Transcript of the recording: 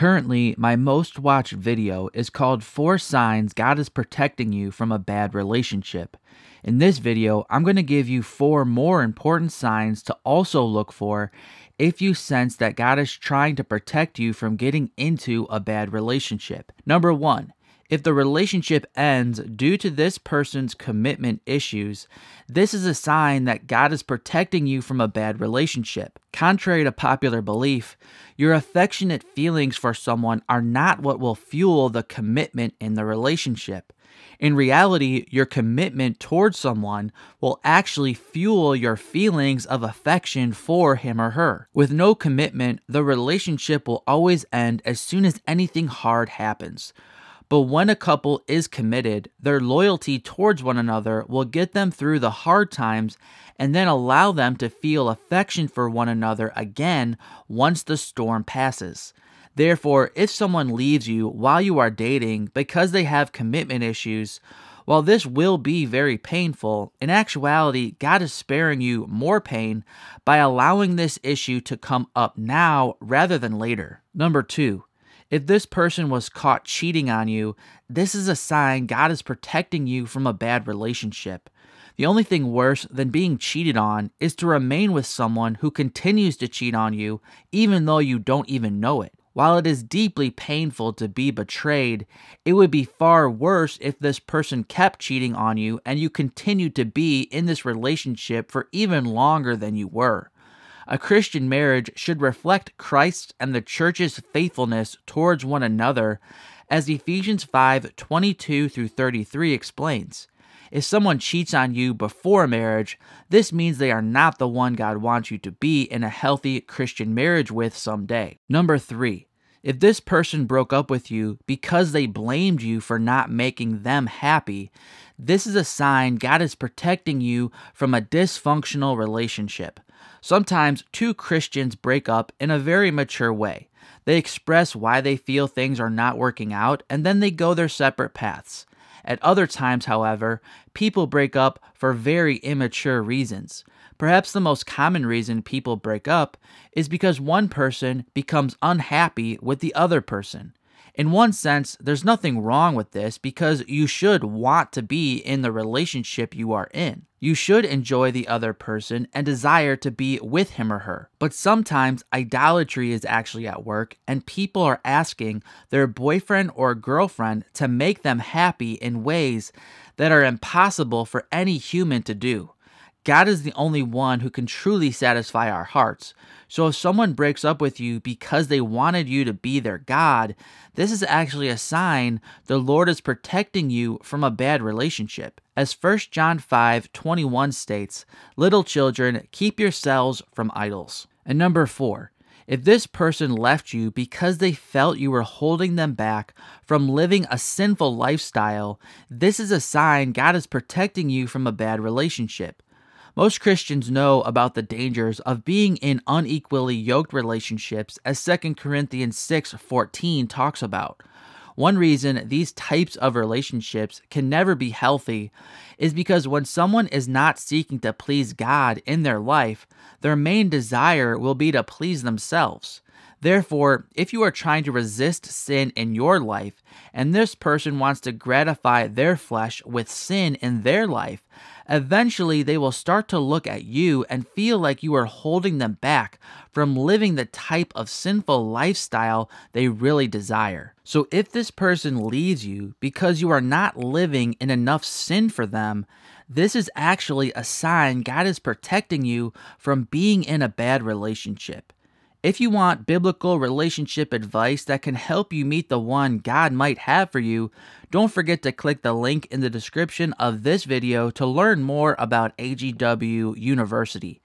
Currently, my most watched video is called Four Signs God is Protecting You from a Bad Relationship. In this video, I'm going to give you four more important signs to also look for if you sense that God is trying to protect you from getting into a bad relationship. Number one, if the relationship ends due to this person's commitment issues, this is a sign that God is protecting you from a bad relationship. Contrary to popular belief, your affectionate feelings for someone are not what will fuel the commitment in the relationship. In reality, your commitment towards someone will actually fuel your feelings of affection for him or her. With no commitment, the relationship will always end as soon as anything hard happens. But when a couple is committed, their loyalty towards one another will get them through the hard times and then allow them to feel affection for one another again once the storm passes. Therefore, if someone leaves you while you are dating because they have commitment issues, while this will be very painful, in actuality, God is sparing you more pain by allowing this issue to come up now rather than later. Number two, if this person was caught cheating on you, this is a sign God is protecting you from a bad relationship. The only thing worse than being cheated on is to remain with someone who continues to cheat on you even though you don't even know it. While it is deeply painful to be betrayed, it would be far worse if this person kept cheating on you and you continued to be in this relationship for even longer than you were. A Christian marriage should reflect Christ and the church's faithfulness towards one another, as Ephesians 5 22 through 33 explains. If someone cheats on you before marriage, this means they are not the one God wants you to be in a healthy Christian marriage with someday. Number three, if this person broke up with you because they blamed you for not making them happy, this is a sign God is protecting you from a dysfunctional relationship. Sometimes two Christians break up in a very mature way. They express why they feel things are not working out and then they go their separate paths. At other times, however, people break up for very immature reasons. Perhaps the most common reason people break up is because one person becomes unhappy with the other person. In one sense, there's nothing wrong with this because you should want to be in the relationship you are in. You should enjoy the other person and desire to be with him or her. But sometimes idolatry is actually at work, and people are asking their boyfriend or girlfriend to make them happy in ways that are impossible for any human to do. God is the only one who can truly satisfy our hearts. So if someone breaks up with you because they wanted you to be their God, this is actually a sign the Lord is protecting you from a bad relationship. As 1 John 5 21 states, Little children, keep yourselves from idols. And number four, if this person left you because they felt you were holding them back from living a sinful lifestyle, this is a sign God is protecting you from a bad relationship. Most Christians know about the dangers of being in unequally yoked relationships as 2 Corinthians 6:14 talks about. One reason these types of relationships can never be healthy is because when someone is not seeking to please God in their life, their main desire will be to please themselves. Therefore, if you are trying to resist sin in your life, and this person wants to gratify their flesh with sin in their life, eventually they will start to look at you and feel like you are holding them back from living the type of sinful lifestyle they really desire. So if this person leaves you because you are not living in enough sin for them, this is actually a sign God is protecting you from being in a bad relationship. If you want biblical relationship advice that can help you meet the one God might have for you, don't forget to click the link in the description of this video to learn more about AGW University.